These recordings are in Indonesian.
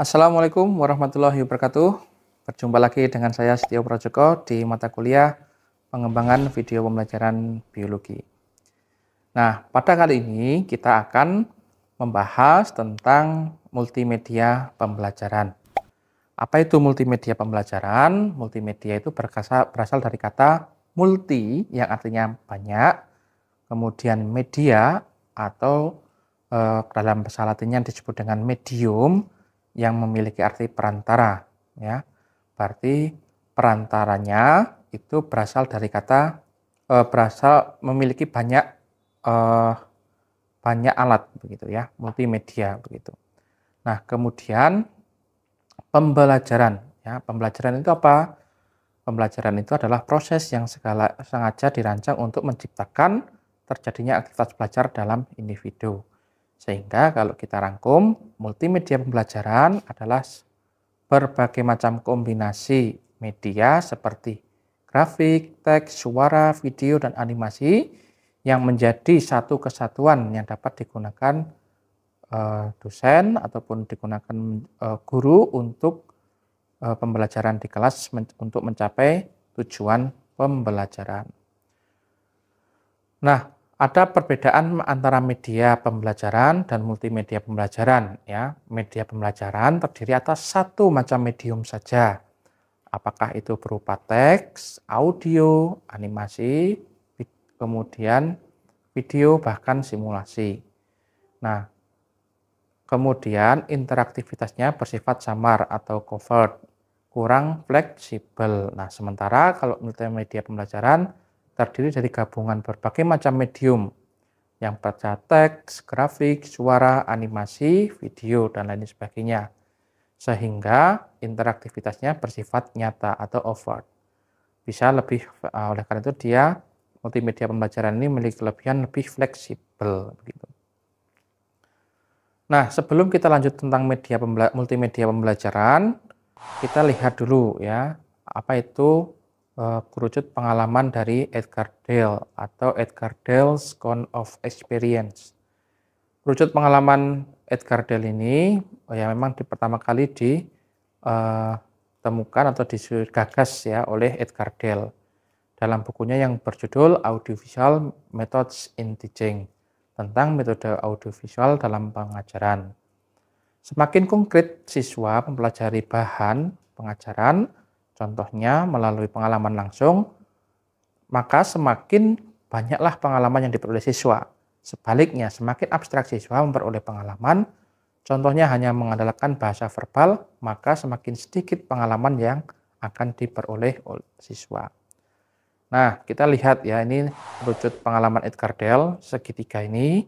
Assalamualaikum warahmatullahi wabarakatuh. Berjumpa lagi dengan saya Setio Prajoko di mata kuliah Pengembangan Video Pembelajaran Biologi. Nah, pada kali ini kita akan membahas tentang multimedia pembelajaran. Apa itu multimedia pembelajaran? Multimedia itu berasal dari kata multi yang artinya banyak kemudian media atau eh, dalam bahasa Latinnya disebut dengan medium yang memiliki arti perantara ya. Berarti perantaranya itu berasal dari kata eh, berasal memiliki banyak eh, banyak alat begitu ya, multimedia begitu. Nah, kemudian pembelajaran ya, pembelajaran itu apa? Pembelajaran itu adalah proses yang segala sengaja dirancang untuk menciptakan terjadinya aktivitas belajar dalam individu. Sehingga kalau kita rangkum, multimedia pembelajaran adalah berbagai macam kombinasi media seperti grafik, teks, suara, video, dan animasi yang menjadi satu kesatuan yang dapat digunakan eh, dosen ataupun digunakan eh, guru untuk eh, pembelajaran di kelas untuk mencapai tujuan pembelajaran. Nah, ada perbedaan antara media pembelajaran dan multimedia pembelajaran ya. Media pembelajaran terdiri atas satu macam medium saja. Apakah itu berupa teks, audio, animasi, kemudian video bahkan simulasi. Nah, kemudian interaktivitasnya bersifat samar atau covert, kurang fleksibel. Nah, sementara kalau multimedia pembelajaran terdiri dari gabungan berbagai macam medium yang baca teks, grafik, suara, animasi, video, dan lain sebagainya. Sehingga interaktivitasnya bersifat nyata atau overt. Bisa lebih, eh, oleh karena itu dia multimedia pembelajaran ini memiliki kelebihan lebih fleksibel. Begitu. Nah, sebelum kita lanjut tentang media pembela multimedia pembelajaran, kita lihat dulu ya, apa itu Eh, kerucut pengalaman dari Edgar Dale atau Edgar Dale's Cone of Experience. Kerucut pengalaman Edgar Dale ini oh ya memang di pertama kali ditemukan eh, atau digagas ya oleh Edgar Dale dalam bukunya yang berjudul Audiovisual Methods in Teaching tentang metode audiovisual dalam pengajaran. Semakin konkret siswa mempelajari bahan pengajaran, Contohnya melalui pengalaman langsung, maka semakin banyaklah pengalaman yang diperoleh siswa. Sebaliknya, semakin abstrak siswa memperoleh pengalaman, contohnya hanya mengandalkan bahasa verbal, maka semakin sedikit pengalaman yang akan diperoleh oleh siswa. Nah, kita lihat ya ini wujud pengalaman Edgar Dell segitiga ini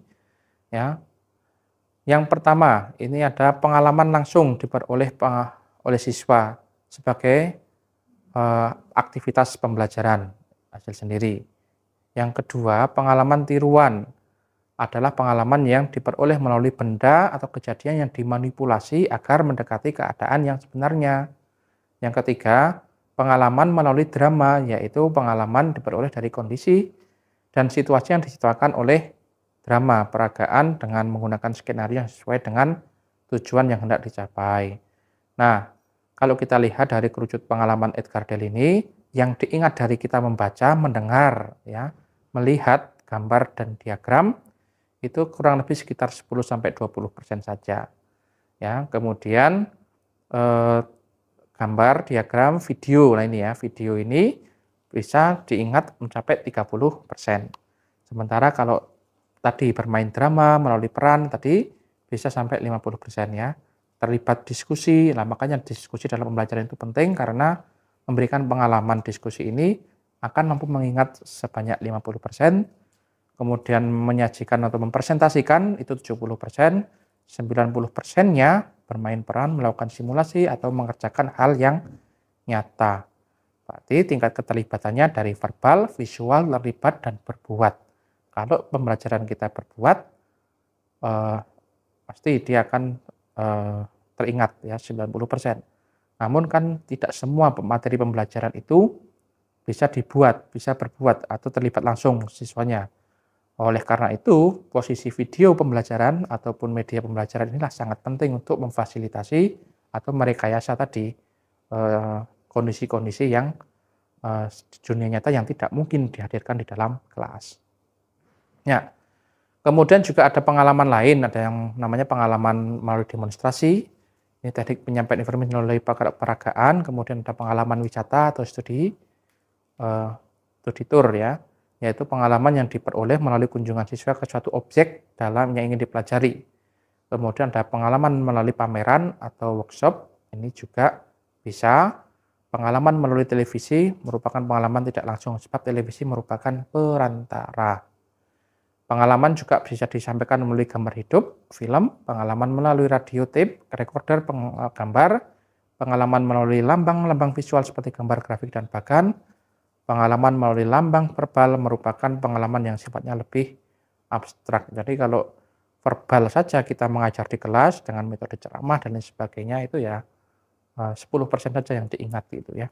ya. Yang pertama, ini ada pengalaman langsung diperoleh oleh siswa sebagai Eh, aktivitas pembelajaran hasil sendiri. Yang kedua, pengalaman tiruan adalah pengalaman yang diperoleh melalui benda atau kejadian yang dimanipulasi agar mendekati keadaan yang sebenarnya. Yang ketiga, pengalaman melalui drama, yaitu pengalaman diperoleh dari kondisi dan situasi yang diciptakan oleh drama, peragaan dengan menggunakan skenario yang sesuai dengan tujuan yang hendak dicapai. Nah, kalau kita lihat dari kerucut pengalaman Edgar ini, yang diingat dari kita membaca, mendengar, ya, melihat gambar dan diagram, itu kurang lebih sekitar 10-20% saja. Ya, kemudian eh, gambar, diagram, video, nah ini ya, video ini bisa diingat mencapai 30%. Sementara kalau tadi bermain drama melalui peran tadi bisa sampai 50% ya terlibat diskusi. Nah, makanya diskusi dalam pembelajaran itu penting karena memberikan pengalaman diskusi ini akan mampu mengingat sebanyak 50%, kemudian menyajikan atau mempresentasikan itu 70%, 90 persennya bermain peran, melakukan simulasi, atau mengerjakan hal yang nyata. Berarti tingkat keterlibatannya dari verbal, visual, terlibat, dan berbuat. Kalau pembelajaran kita berbuat, eh, pasti dia akan Eh, teringat ya 90%. Namun kan tidak semua materi pembelajaran itu bisa dibuat, bisa berbuat atau terlibat langsung siswanya. Oleh karena itu, posisi video pembelajaran ataupun media pembelajaran inilah sangat penting untuk memfasilitasi atau merekayasa tadi eh, kondisi-kondisi eh, yang eh, dunia nyata yang tidak mungkin dihadirkan di dalam kelas. Ya, Kemudian juga ada pengalaman lain, ada yang namanya pengalaman melalui demonstrasi, ini teknik penyampaian informasi melalui peragaan, kemudian ada pengalaman wisata atau studi, uh, studi tour ya, yaitu pengalaman yang diperoleh melalui kunjungan siswa ke suatu objek dalam yang ingin dipelajari. Kemudian ada pengalaman melalui pameran atau workshop, ini juga bisa. Pengalaman melalui televisi merupakan pengalaman tidak langsung, sebab televisi merupakan perantara. Pengalaman juga bisa disampaikan melalui gambar hidup, film, pengalaman melalui radio tape, recorder, peng eh, gambar, pengalaman melalui lambang-lambang visual seperti gambar grafik dan bagan, pengalaman melalui lambang verbal merupakan pengalaman yang sifatnya lebih abstrak. Jadi kalau verbal saja kita mengajar di kelas dengan metode ceramah dan lain sebagainya itu ya 10% eh, saja yang diingat gitu ya.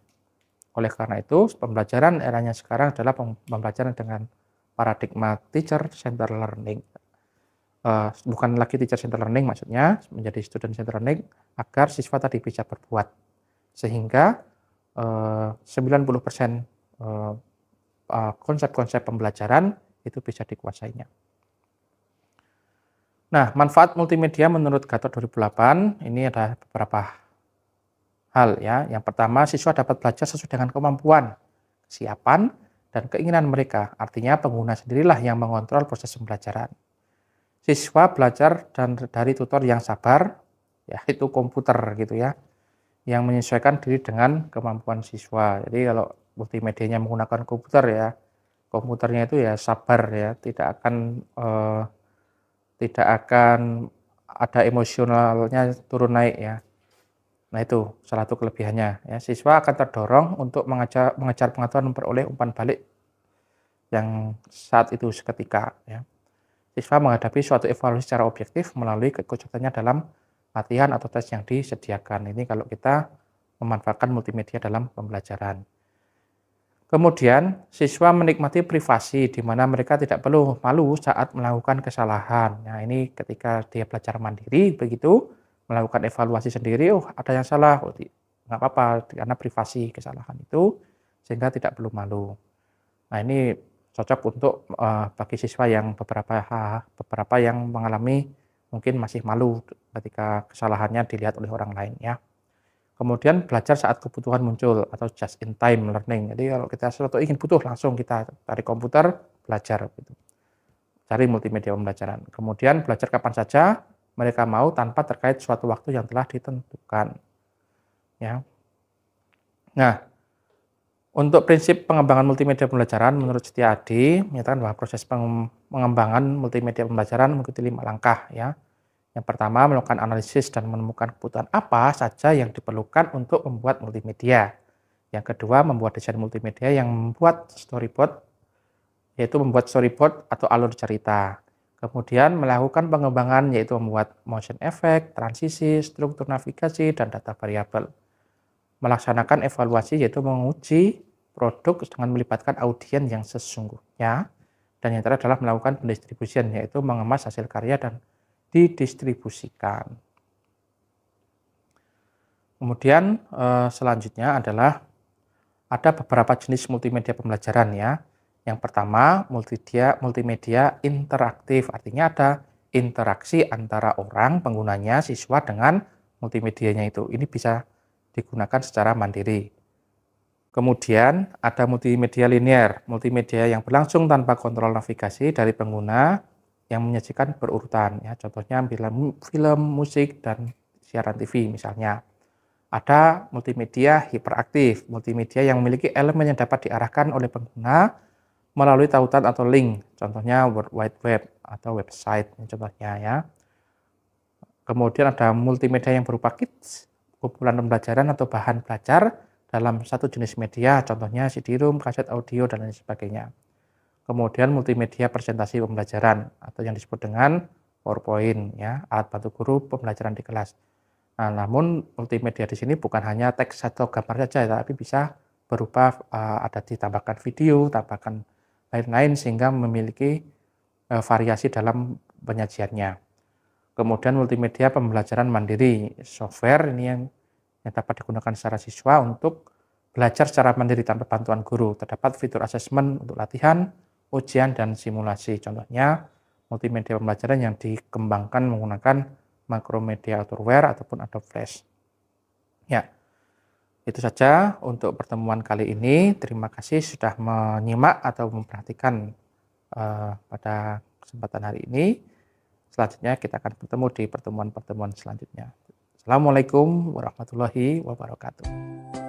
Oleh karena itu, pembelajaran eranya sekarang adalah pembelajaran dengan paradigma teacher center learning. Uh, bukan lagi teacher center learning maksudnya menjadi student center learning agar siswa tadi bisa berbuat sehingga uh, 90% uh, konsep-konsep pembelajaran itu bisa dikuasainya. Nah, manfaat multimedia menurut Gatot 2008 ini ada beberapa hal ya. Yang pertama, siswa dapat belajar sesuai dengan kemampuan, kesiapan, dan keinginan mereka. Artinya pengguna sendirilah yang mengontrol proses pembelajaran. Siswa belajar dan dari tutor yang sabar, yaitu komputer gitu ya, yang menyesuaikan diri dengan kemampuan siswa. Jadi kalau multimedianya menggunakan komputer ya, komputernya itu ya sabar ya, tidak akan eh, tidak akan ada emosionalnya turun naik ya. Nah itu salah satu kelebihannya. Ya, siswa akan terdorong untuk mengejar, mengejar pengetahuan memperoleh umpan balik yang saat itu seketika. Ya. Siswa menghadapi suatu evaluasi secara objektif melalui kecocokannya dalam latihan atau tes yang disediakan. Ini kalau kita memanfaatkan multimedia dalam pembelajaran. Kemudian, siswa menikmati privasi, di mana mereka tidak perlu malu saat melakukan kesalahan. Nah, ini ketika dia belajar mandiri, begitu, melakukan evaluasi sendiri, oh ada yang salah, oh, nggak apa-apa karena privasi kesalahan itu sehingga tidak perlu malu. Nah ini cocok untuk uh, bagi siswa yang beberapa beberapa yang mengalami mungkin masih malu ketika kesalahannya dilihat oleh orang lain ya. Kemudian belajar saat kebutuhan muncul atau just in time learning. Jadi kalau kita sesuatu ingin butuh langsung kita cari komputer belajar gitu. Cari multimedia pembelajaran. Kemudian belajar kapan saja mereka mau tanpa terkait suatu waktu yang telah ditentukan. Ya. Nah, untuk prinsip pengembangan multimedia pembelajaran, menurut Adi menyatakan bahwa proses pengembangan multimedia pembelajaran mengikuti lima langkah. Ya. Yang pertama, melakukan analisis dan menemukan kebutuhan apa saja yang diperlukan untuk membuat multimedia. Yang kedua, membuat desain multimedia yang membuat storyboard, yaitu membuat storyboard atau alur cerita. Kemudian melakukan pengembangan yaitu membuat motion effect, transisi, struktur navigasi, dan data variabel. Melaksanakan evaluasi yaitu menguji produk dengan melibatkan audiens yang sesungguhnya. Dan yang terakhir adalah melakukan pendistribusian yaitu mengemas hasil karya dan didistribusikan. Kemudian eh, selanjutnya adalah ada beberapa jenis multimedia pembelajaran ya. Yang pertama, multimedia, multimedia interaktif, artinya ada interaksi antara orang penggunanya siswa dengan multimedianya itu. Ini bisa digunakan secara mandiri. Kemudian ada multimedia linier, multimedia yang berlangsung tanpa kontrol navigasi dari pengguna yang menyajikan berurutan. Ya, contohnya film, film, musik, dan siaran TV misalnya. Ada multimedia hiperaktif, multimedia yang memiliki elemen yang dapat diarahkan oleh pengguna melalui tautan atau link, contohnya World Wide Web atau website, contohnya ya. Kemudian ada multimedia yang berupa kits, kumpulan pembelajaran atau bahan belajar dalam satu jenis media, contohnya CD-ROM, kaset audio, dan lain sebagainya. Kemudian multimedia presentasi pembelajaran atau yang disebut dengan PowerPoint, ya, alat bantu guru pembelajaran di kelas. Nah, namun multimedia di sini bukan hanya teks atau gambar saja, tapi bisa berupa uh, ada ditambahkan video, tambahkan lain-lain sehingga memiliki eh, variasi dalam penyajiannya. Kemudian multimedia pembelajaran mandiri, software ini yang, yang dapat digunakan secara siswa untuk belajar secara mandiri tanpa bantuan guru. Terdapat fitur asesmen untuk latihan, ujian, dan simulasi. Contohnya, multimedia pembelajaran yang dikembangkan menggunakan makromedia outerware ataupun Adobe Flash. Ya, itu saja untuk pertemuan kali ini. Terima kasih sudah menyimak atau memperhatikan uh, pada kesempatan hari ini. Selanjutnya kita akan bertemu di pertemuan-pertemuan selanjutnya. Assalamualaikum warahmatullahi wabarakatuh.